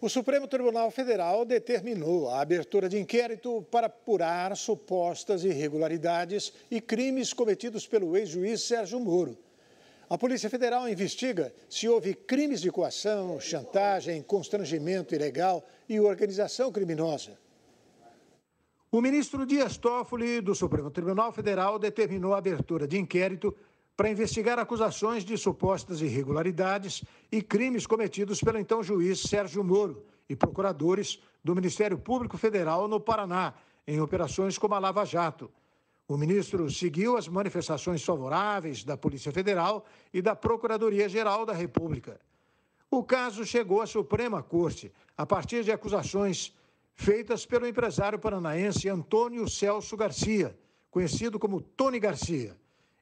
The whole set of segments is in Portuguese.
O Supremo Tribunal Federal determinou a abertura de inquérito para apurar supostas irregularidades e crimes cometidos pelo ex-juiz Sérgio Moro. A Polícia Federal investiga se houve crimes de coação, chantagem, constrangimento ilegal e organização criminosa. O ministro Dias Toffoli, do Supremo Tribunal Federal, determinou a abertura de inquérito para investigar acusações de supostas irregularidades e crimes cometidos pelo então juiz Sérgio Moro e procuradores do Ministério Público Federal no Paraná, em operações como a Lava Jato. O ministro seguiu as manifestações favoráveis da Polícia Federal e da Procuradoria-Geral da República. O caso chegou à Suprema Corte a partir de acusações feitas pelo empresário paranaense Antônio Celso Garcia, conhecido como Tony Garcia.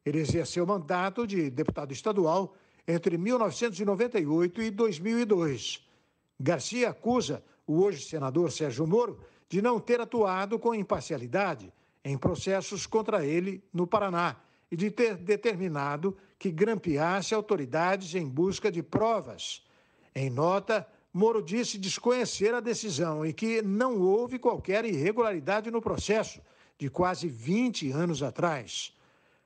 Ele exerceu mandato de deputado estadual entre 1998 e 2002. Garcia acusa o hoje senador Sérgio Moro de não ter atuado com imparcialidade em processos contra ele no Paraná e de ter determinado que grampeasse autoridades em busca de provas. Em nota, Moro disse desconhecer a decisão e que não houve qualquer irregularidade no processo, de quase 20 anos atrás.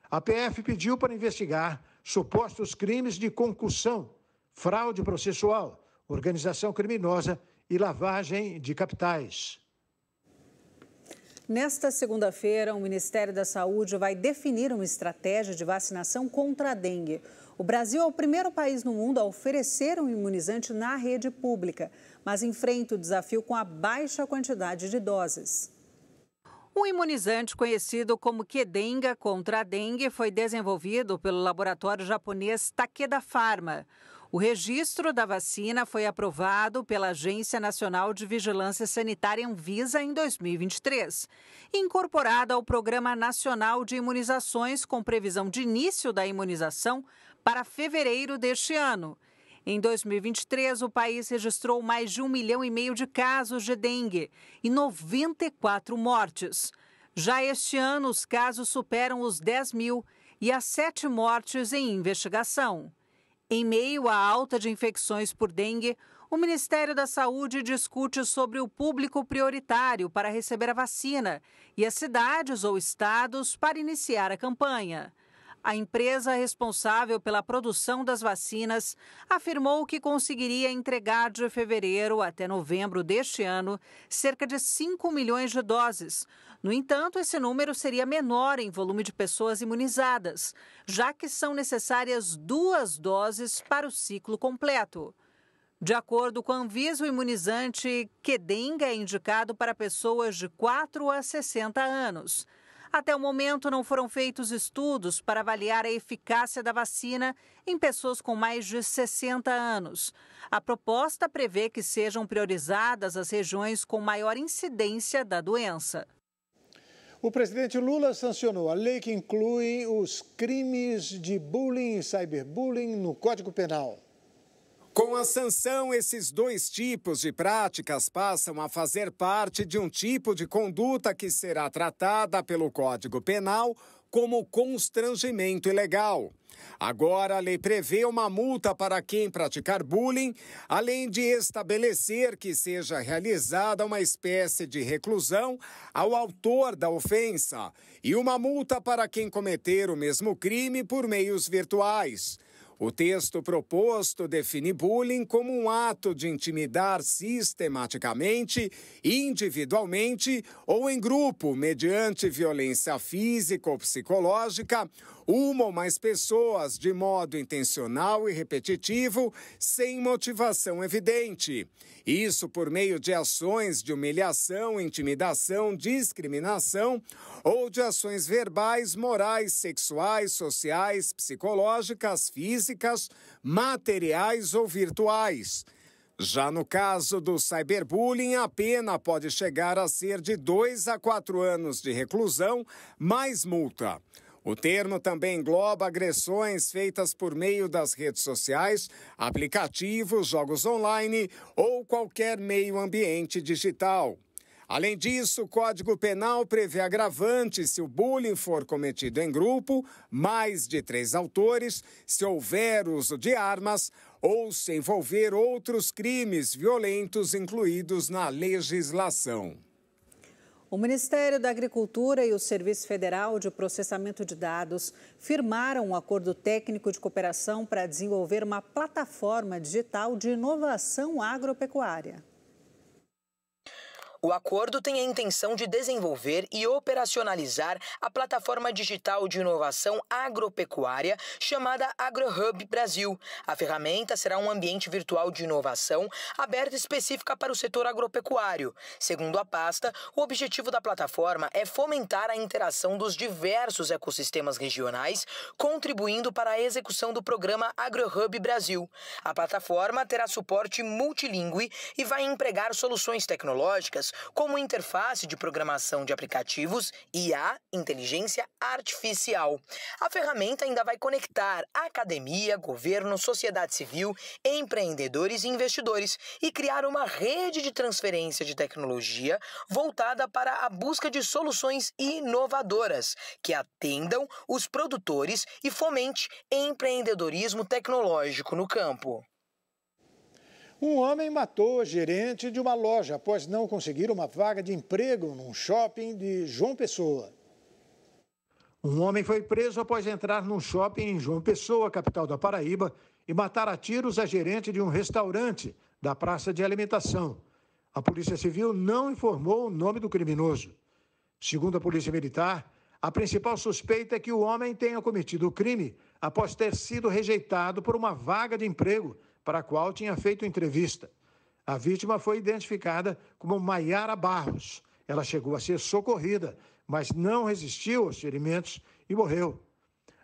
A PF pediu para investigar supostos crimes de concussão, fraude processual, organização criminosa e lavagem de capitais. Nesta segunda-feira, o Ministério da Saúde vai definir uma estratégia de vacinação contra a dengue. O Brasil é o primeiro país no mundo a oferecer um imunizante na rede pública, mas enfrenta o desafio com a baixa quantidade de doses. O imunizante conhecido como Kedenga contra a dengue foi desenvolvido pelo laboratório japonês Takeda Pharma. O registro da vacina foi aprovado pela Agência Nacional de Vigilância Sanitária Anvisa em 2023, incorporada ao Programa Nacional de Imunizações com previsão de início da imunização para fevereiro deste ano. Em 2023, o país registrou mais de um milhão e meio de casos de dengue e 94 mortes. Já este ano, os casos superam os 10 mil e há sete mortes em investigação. Em meio à alta de infecções por dengue, o Ministério da Saúde discute sobre o público prioritário para receber a vacina e as cidades ou estados para iniciar a campanha. A empresa responsável pela produção das vacinas afirmou que conseguiria entregar de fevereiro até novembro deste ano cerca de 5 milhões de doses. No entanto, esse número seria menor em volume de pessoas imunizadas, já que são necessárias duas doses para o ciclo completo. De acordo com a Anvisa, o imunizante Kedenga é indicado para pessoas de 4 a 60 anos. Até o momento, não foram feitos estudos para avaliar a eficácia da vacina em pessoas com mais de 60 anos. A proposta prevê que sejam priorizadas as regiões com maior incidência da doença. O presidente Lula sancionou a lei que inclui os crimes de bullying e cyberbullying no Código Penal. Com a sanção, esses dois tipos de práticas passam a fazer parte de um tipo de conduta que será tratada pelo Código Penal como constrangimento ilegal. Agora, a lei prevê uma multa para quem praticar bullying, além de estabelecer que seja realizada uma espécie de reclusão ao autor da ofensa e uma multa para quem cometer o mesmo crime por meios virtuais. O texto proposto define bullying como um ato de intimidar sistematicamente, individualmente ou em grupo, mediante violência física ou psicológica uma ou mais pessoas de modo intencional e repetitivo, sem motivação evidente. Isso por meio de ações de humilhação, intimidação, discriminação ou de ações verbais, morais, sexuais, sociais, psicológicas, físicas, materiais ou virtuais. Já no caso do cyberbullying, a pena pode chegar a ser de dois a quatro anos de reclusão, mais multa. O termo também engloba agressões feitas por meio das redes sociais, aplicativos, jogos online ou qualquer meio ambiente digital. Além disso, o Código Penal prevê agravante se o bullying for cometido em grupo, mais de três autores, se houver uso de armas ou se envolver outros crimes violentos incluídos na legislação. O Ministério da Agricultura e o Serviço Federal de Processamento de Dados firmaram um acordo técnico de cooperação para desenvolver uma plataforma digital de inovação agropecuária. O acordo tem a intenção de desenvolver e operacionalizar a plataforma digital de inovação agropecuária chamada AgroHub Brasil. A ferramenta será um ambiente virtual de inovação aberto específica para o setor agropecuário. Segundo a pasta, o objetivo da plataforma é fomentar a interação dos diversos ecossistemas regionais, contribuindo para a execução do programa AgroHub Brasil. A plataforma terá suporte multilingüe e vai empregar soluções tecnológicas como interface de programação de aplicativos e a inteligência artificial. A ferramenta ainda vai conectar academia, governo, sociedade civil, empreendedores e investidores e criar uma rede de transferência de tecnologia voltada para a busca de soluções inovadoras que atendam os produtores e fomente empreendedorismo tecnológico no campo. Um homem matou a gerente de uma loja após não conseguir uma vaga de emprego num shopping de João Pessoa. Um homem foi preso após entrar num shopping em João Pessoa, capital da Paraíba, e matar a tiros a gerente de um restaurante da praça de alimentação. A Polícia Civil não informou o nome do criminoso. Segundo a Polícia Militar, a principal suspeita é que o homem tenha cometido o crime após ter sido rejeitado por uma vaga de emprego para a qual tinha feito entrevista. A vítima foi identificada como Maiara Barros. Ela chegou a ser socorrida, mas não resistiu aos ferimentos e morreu.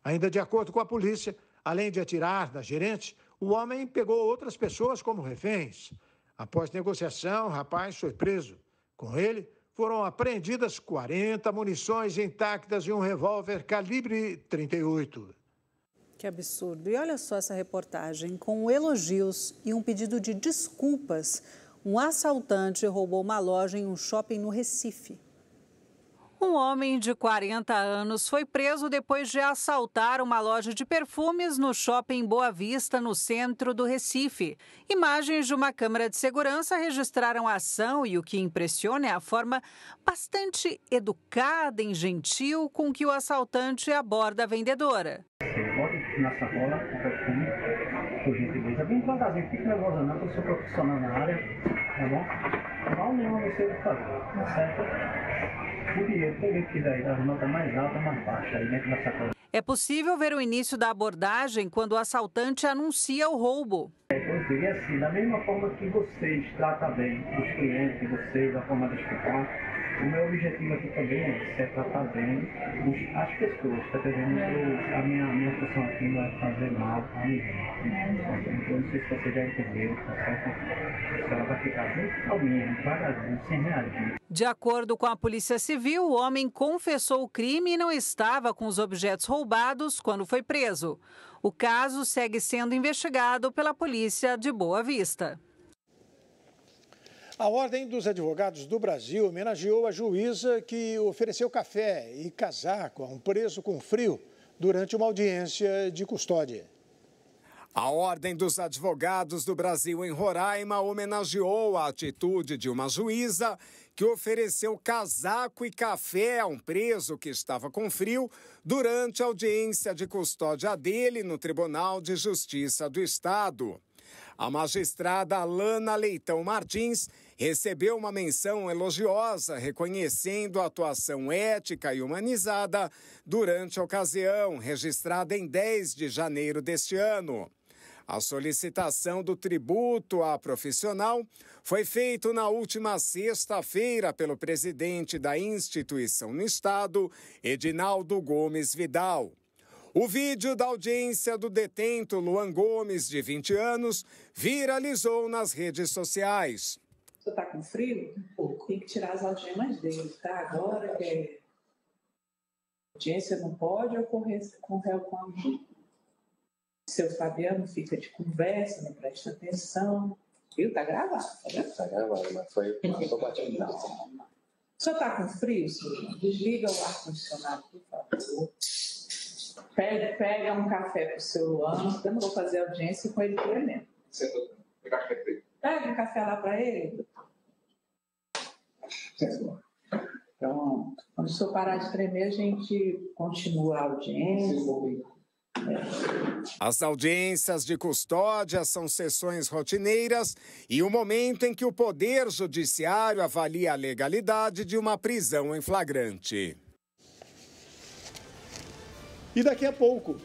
Ainda de acordo com a polícia, além de atirar na gerente, o homem pegou outras pessoas como reféns. Após negociação, o rapaz foi preso. Com ele, foram apreendidas 40 munições intactas e um revólver calibre 38. Que absurdo. E olha só essa reportagem. Com elogios e um pedido de desculpas, um assaltante roubou uma loja em um shopping no Recife. Um homem de 40 anos foi preso depois de assaltar uma loja de perfumes no shopping Boa Vista, no centro do Recife. Imagens de uma câmera de segurança registraram a ação e o que impressiona é a forma bastante educada e gentil com que o assaltante aborda a vendedora na sacola, com perfume, por gentileza. Vem devagarzinho, fique nervosa não, porque eu sou profissional na área, tá bom? Mal nenhum eu sei o que fazer, tá certo? O dinheiro, tem que daí das notas mais altas, mais baixas, aí dentro né, da sacola. É possível ver o início da abordagem quando o assaltante anuncia o roubo. É, eu diria é assim, da mesma forma que vocês tratam bem os clientes, vocês, a forma de explicar, o meu objetivo aqui também é, estar fazendo bem as pessoas, tá entendendo? a minha, minha função aqui não é fazer mal a ninguém. Então, não sei se você já entendeu, tá certo? vai ficar muito calminha, devagarzinho, sem reagir. De acordo com a Polícia Civil, o homem confessou o crime e não estava com os objetos roubados quando foi preso. O caso segue sendo investigado pela polícia de Boa Vista. A Ordem dos Advogados do Brasil homenageou a juíza que ofereceu café e casaco a um preso com frio durante uma audiência de custódia. A Ordem dos Advogados do Brasil em Roraima homenageou a atitude de uma juíza que ofereceu casaco e café a um preso que estava com frio durante a audiência de custódia dele no Tribunal de Justiça do Estado. A magistrada Alana Leitão Martins recebeu uma menção elogiosa reconhecendo a atuação ética e humanizada durante a ocasião, registrada em 10 de janeiro deste ano. A solicitação do tributo à profissional foi feita na última sexta-feira pelo presidente da instituição no Estado, Edinaldo Gomes Vidal. O vídeo da audiência do detento Luan Gomes, de 20 anos, viralizou nas redes sociais. Você está com frio? Tem que tirar as algemas dele, tá? Agora é... A audiência não pode ocorrer com o réu com Seu Fabiano fica de conversa, não presta atenção. Viu? Tá gravado, Está Tá gravado, mas foi uma combatida. Não, não. O senhor está com frio, senhor? Desliga o ar-condicionado, por favor. Pega, pega um café pro seu Luan, eu não vou fazer audiência com ele por mesmo. Você tá café Pega um café lá para ele. Então, quando o senhor parar de tremer, a gente continua a audiência. As audiências de custódia são sessões rotineiras e o momento em que o Poder Judiciário avalia a legalidade de uma prisão em flagrante. E daqui a pouco,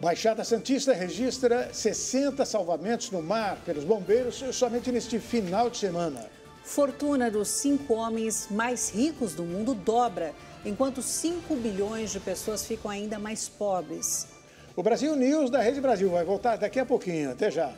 Baixada Santista registra 60 salvamentos no mar pelos bombeiros somente neste final de semana. Fortuna dos cinco homens mais ricos do mundo dobra, enquanto 5 bilhões de pessoas ficam ainda mais pobres. O Brasil News da Rede Brasil vai voltar daqui a pouquinho. Até já.